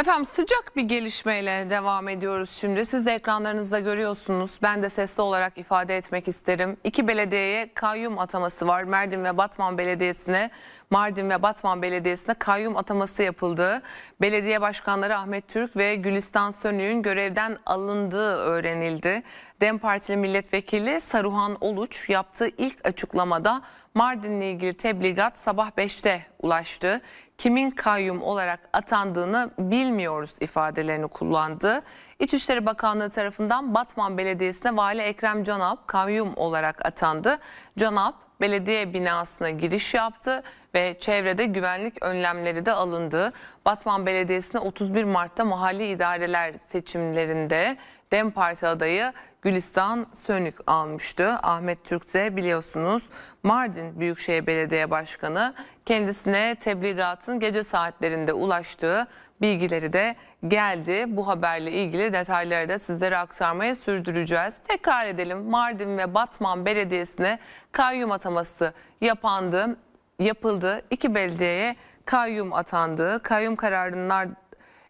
Efendim sıcak bir gelişmeyle devam ediyoruz şimdi. Siz de ekranlarınızda görüyorsunuz. Ben de sesli olarak ifade etmek isterim. İki belediyeye kayyum ataması var. Mardin ve Batman Belediyesi'ne Mardin ve Batman Belediyesi'ne kayyum ataması yapıldı. Belediye başkanları Ahmet Türk ve Gülistan Sönük'ün görevden alındığı öğrenildi. DEM Partili milletvekili Saruhan Oluç yaptığı ilk açıklamada Mardin'le ilgili tebligat sabah 5'te ulaştı. Kimin kayyum olarak atandığını bilmiyoruz ifadelerini kullandı. İçişleri Bakanlığı tarafından Batman Belediyesi'ne Vali Ekrem Canap kayyum olarak atandı. Canap belediye binasına giriş yaptı ve çevrede güvenlik önlemleri de alındı. Batman Belediyesi'ne 31 Mart'ta mahalli idareler seçimlerinde DEM Parti adayı Gülistan Sönük almıştı. Ahmet Türk biliyorsunuz Mardin Büyükşehir Belediye Başkanı kendisine tebligatın gece saatlerinde ulaştığı bilgileri de geldi. Bu haberle ilgili detayları da sizlere aktarmaya sürdüreceğiz. Tekrar edelim Mardin ve Batman Belediyesi'ne kayyum ataması yapandı, yapıldı. İki belediyeye kayyum atandı. Kayyum kararının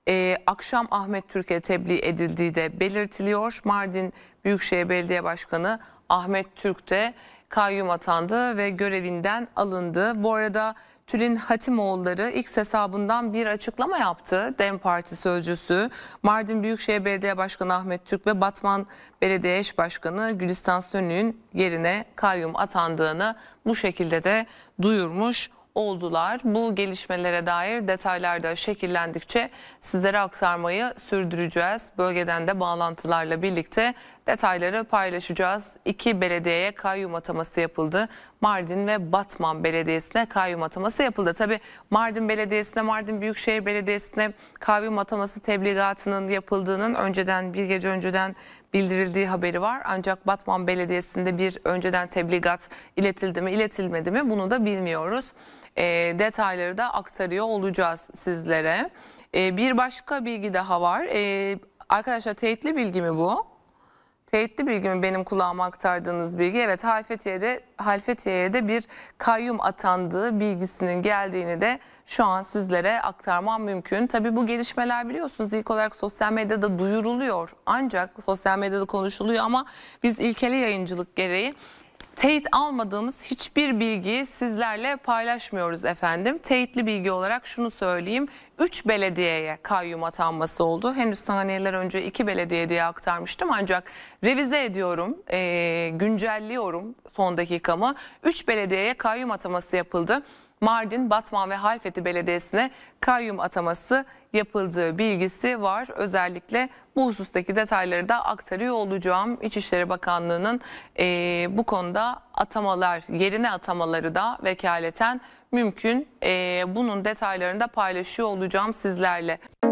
e, akşam Ahmet Türk'e tebliğ edildiği de belirtiliyor. Mardin Büyükşehir Belediye Başkanı Ahmet Türk de kayyum atandı ve görevinden alındı. Bu arada Tülin Hatimoğulları ilk hesabından bir açıklama yaptı. DEM Parti sözcüsü Mardin Büyükşehir Belediye Başkanı Ahmet Türk ve Batman Belediye Eş Başkanı Gülistan Sönü'nün yerine kayyum atandığını bu şekilde de duyurmuş oldular. Bu gelişmelere dair detaylar da şekillendikçe sizlere aktarmayı sürdüreceğiz. Bölgeden de bağlantılarla birlikte detayları paylaşacağız. İki belediyeye kayyum ataması yapıldı. Mardin ve Batman Belediyesi'ne kayyum ataması yapıldı. Tabi Mardin Belediyesi'ne, Mardin Büyükşehir Belediyesi'ne kayyum ataması tebligatının yapıldığının önceden bir gece önceden bildirildiği haberi var. Ancak Batman Belediyesi'nde bir önceden tebligat iletildi mi iletilmedi mi bunu da bilmiyoruz e, detayları da aktarıyor olacağız sizlere. E, bir başka bilgi daha var. E, arkadaşlar teyitli bilgi mi bu? Teyitli bilgi mi benim kulağıma aktardığınız bilgi? Evet Halfetiye'de, Halfetiye'ye de bir kayyum atandığı bilgisinin geldiğini de şu an sizlere aktarmam mümkün. tabi bu gelişmeler biliyorsunuz ilk olarak sosyal medyada duyuruluyor ancak sosyal medyada konuşuluyor ama biz ilkeli yayıncılık gereği Teyit almadığımız hiçbir bilgiyi sizlerle paylaşmıyoruz efendim. Teyitli bilgi olarak şunu söyleyeyim. 3 belediyeye kayyum atanması oldu. Henüz saniyeler önce 2 belediye diye aktarmıştım ancak revize ediyorum, e, güncelliyorum son dakikamı. 3 belediyeye kayyum ataması yapıldı. Mardin, Batman ve Halfeti Belediyesi'ne kayyum ataması yapıldığı bilgisi var. Özellikle bu husustaki detayları da aktarıyor olacağım. İçişleri Bakanlığı'nın e, bu konuda atamalar, yerine atamaları da vekaleten mümkün. E, bunun detaylarını da paylaşıyor olacağım sizlerle.